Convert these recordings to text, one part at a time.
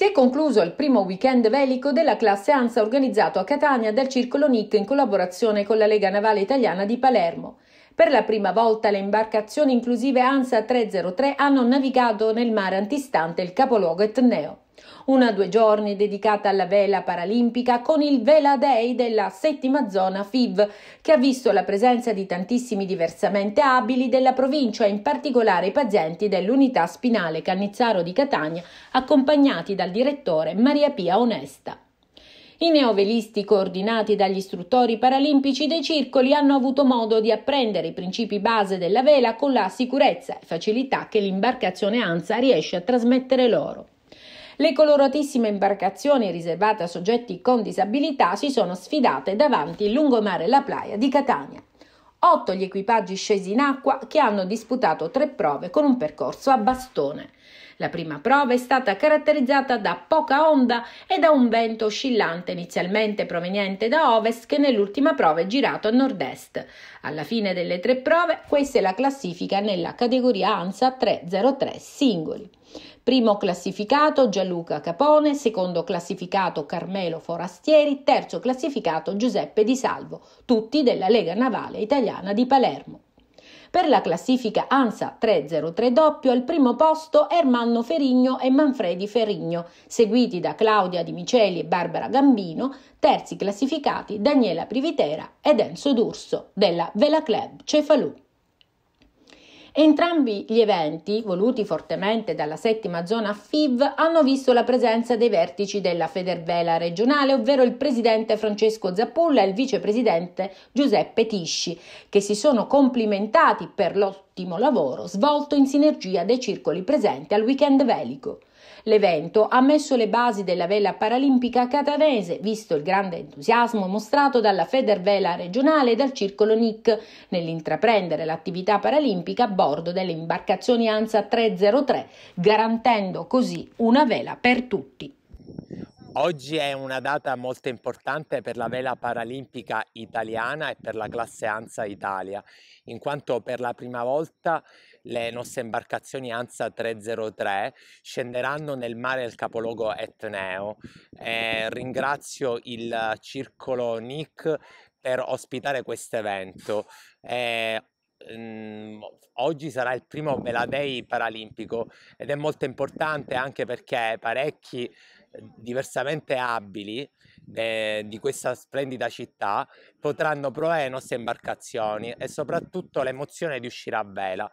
Si è concluso il primo weekend velico della classe ANSA organizzato a Catania dal Circolo NIC in collaborazione con la Lega Navale Italiana di Palermo. Per la prima volta le imbarcazioni inclusive ANSA 303 hanno navigato nel mare antistante il capoluogo etneo. Una due giorni dedicata alla vela paralimpica con il Vela Day della settima zona FIV, che ha visto la presenza di tantissimi diversamente abili della provincia, in particolare i pazienti dell'unità spinale Cannizzaro di Catania, accompagnati dal direttore Maria Pia Onesta. I neovelisti coordinati dagli istruttori paralimpici dei circoli hanno avuto modo di apprendere i principi base della vela con la sicurezza e facilità che l'imbarcazione ANSA riesce a trasmettere loro. Le coloratissime imbarcazioni riservate a soggetti con disabilità si sono sfidate davanti il lungomare La Playa di Catania. Otto gli equipaggi scesi in acqua che hanno disputato tre prove con un percorso a bastone. La prima prova è stata caratterizzata da poca onda e da un vento oscillante inizialmente proveniente da ovest che nell'ultima prova è girato a nord-est. Alla fine delle tre prove questa è la classifica nella categoria ANSA 303 singoli. Primo classificato Gianluca Capone, secondo classificato Carmelo Forastieri, terzo classificato Giuseppe Di Salvo, tutti della Lega Navale Italiana di Palermo. Per la classifica ANSA 303 doppio al primo posto Ermanno Ferigno e Manfredi Ferigno, seguiti da Claudia Di Miceli e Barbara Gambino, terzi classificati Daniela Privitera ed Enzo D'Urso della Vela Club Cefalù. Entrambi gli eventi, voluti fortemente dalla settima zona FIV, hanno visto la presenza dei vertici della Federvela regionale, ovvero il presidente Francesco Zappulla e il vicepresidente Giuseppe Tisci, che si sono complimentati per l'ottimo lavoro svolto in sinergia dei circoli presenti al weekend velico. L'evento ha messo le basi della vela paralimpica catanese, visto il grande entusiasmo mostrato dalla Federvela regionale e dal Circolo NIC nell'intraprendere l'attività paralimpica a bordo delle imbarcazioni ANSA 303, garantendo così una vela per tutti. Oggi è una data molto importante per la vela paralimpica italiana e per la classe ANSA Italia, in quanto per la prima volta le nostre imbarcazioni ANSA 303 scenderanno nel mare del capoluogo etneo. Eh, ringrazio il circolo NIC per ospitare questo evento. Eh, mm, oggi sarà il primo Veladei paralimpico ed è molto importante anche perché parecchi diversamente abili eh, di questa splendida città potranno provare le nostre imbarcazioni e soprattutto l'emozione di uscire a vela.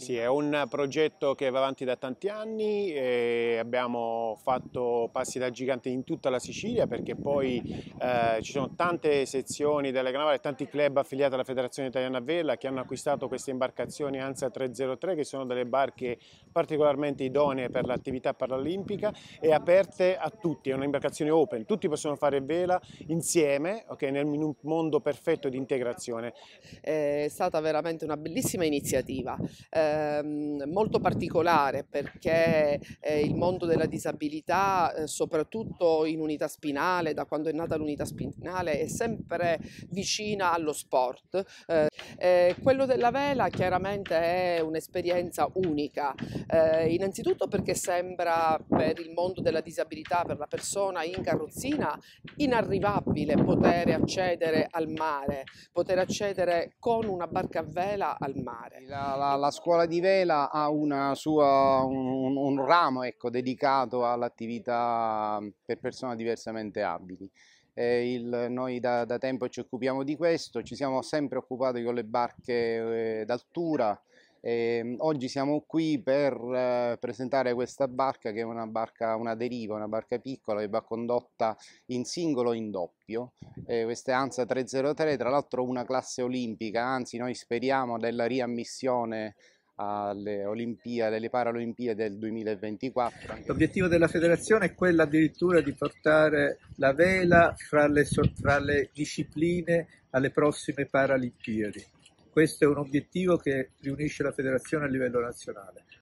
Sì, è un progetto che va avanti da tanti anni e abbiamo fatto passi da gigante in tutta la Sicilia perché poi eh, ci sono tante sezioni della Canavale, tanti club affiliati alla Federazione Italiana Vela che hanno acquistato queste imbarcazioni ANSA 303 che sono delle barche particolarmente idonee per l'attività paralimpica e aperte a tutti, è un'imbarcazione open, tutti possono fare vela insieme okay, nel, in un mondo perfetto di integrazione. È stata veramente una bellissima iniziativa. Eh, Ehm, molto particolare perché eh, il mondo della disabilità, eh, soprattutto in unità spinale, da quando è nata l'unità spinale, è sempre vicina allo sport. Eh, eh quello della vela chiaramente è un'esperienza unica, eh, innanzitutto perché sembra per il mondo della disabilità, per la persona in carrozzina, inarrivabile poter accedere al mare, poter accedere con una barca a vela al mare. La, la, la scuola Scuola di Vela ha sua, un, un, ramo ecco, dedicato all'attività mm, per persone diversamente abili. Il, noi da, da, tempo ci occupiamo di questo, ci siamo sempre occupati con le barche eh, d'altura. Eh, oggi siamo qui per eh, presentare questa barca che è una barca, una deriva, una barca piccola che va condotta in singolo o in doppio. Eh, questa è ANSA 303, tra l'altro una classe olimpica, anzi noi speriamo della riammissione alle Olimpiadi, alle Paralimpiadi del 2024. L'obiettivo della federazione è quello addirittura di portare la vela fra le, fra le discipline alle prossime Paralimpiadi. Questo è un obiettivo che riunisce la federazione a livello nazionale.